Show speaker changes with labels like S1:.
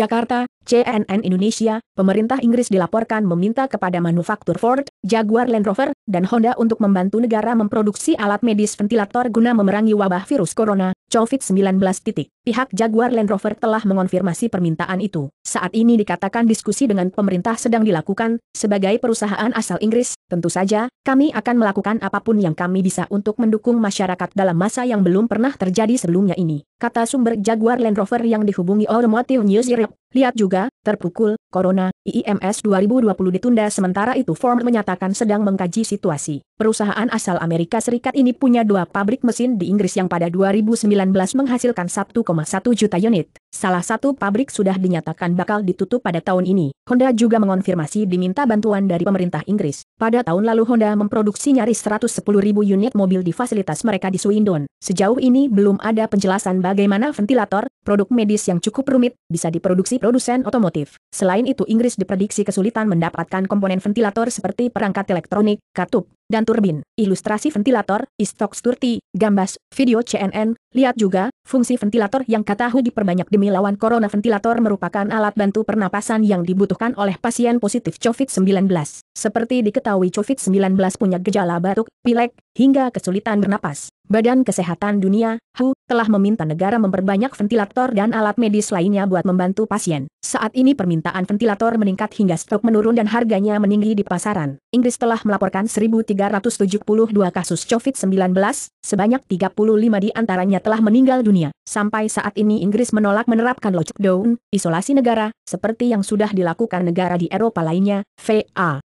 S1: Jakarta, CNN Indonesia, pemerintah Inggris dilaporkan meminta kepada manufaktur Ford, Jaguar Land Rover, dan Honda untuk membantu negara memproduksi alat medis ventilator guna memerangi wabah virus corona, COVID-19. Pihak Jaguar Land Rover telah mengonfirmasi permintaan itu. Saat ini dikatakan diskusi dengan pemerintah sedang dilakukan, sebagai perusahaan asal Inggris, tentu saja, kami akan melakukan apapun yang kami bisa untuk mendukung masyarakat dalam masa yang belum pernah terjadi sebelumnya ini kata sumber Jaguar Land Rover yang dihubungi Automotive News Europe. Lihat juga, terpukul, Corona, IIMS 2020 ditunda sementara itu Ford menyatakan sedang mengkaji situasi. Perusahaan asal Amerika Serikat ini punya dua pabrik mesin di Inggris yang pada 2019 menghasilkan 1,1 juta unit. Salah satu pabrik sudah dinyatakan bakal ditutup pada tahun ini. Honda juga mengonfirmasi diminta bantuan dari pemerintah Inggris. Pada tahun lalu Honda memproduksi nyaris 110 ribu unit mobil di fasilitas mereka di Swindon. Sejauh ini belum ada penjelasan Bagaimana ventilator, produk medis yang cukup rumit, bisa diproduksi produsen otomotif. Selain itu Inggris diprediksi kesulitan mendapatkan komponen ventilator seperti perangkat elektronik, katup, dan turbin. Ilustrasi ventilator, istok sturti, Gambas, video CNN, lihat juga, fungsi ventilator yang katahu diperbanyak demi lawan corona ventilator merupakan alat bantu pernapasan yang dibutuhkan oleh pasien positif COVID-19. Seperti diketahui COVID-19 punya gejala batuk, pilek, hingga kesulitan bernapas. Badan Kesehatan Dunia, WHO, telah meminta negara memperbanyak ventilator dan alat medis lainnya buat membantu pasien. Saat ini permintaan ventilator meningkat hingga stok menurun dan harganya meninggi di pasaran. Inggris telah melaporkan 1.372 kasus COVID-19, sebanyak 35 di antaranya telah meninggal dunia. Sampai saat ini Inggris menolak menerapkan lockdown, isolasi negara, seperti yang sudah dilakukan negara di Eropa lainnya, VA.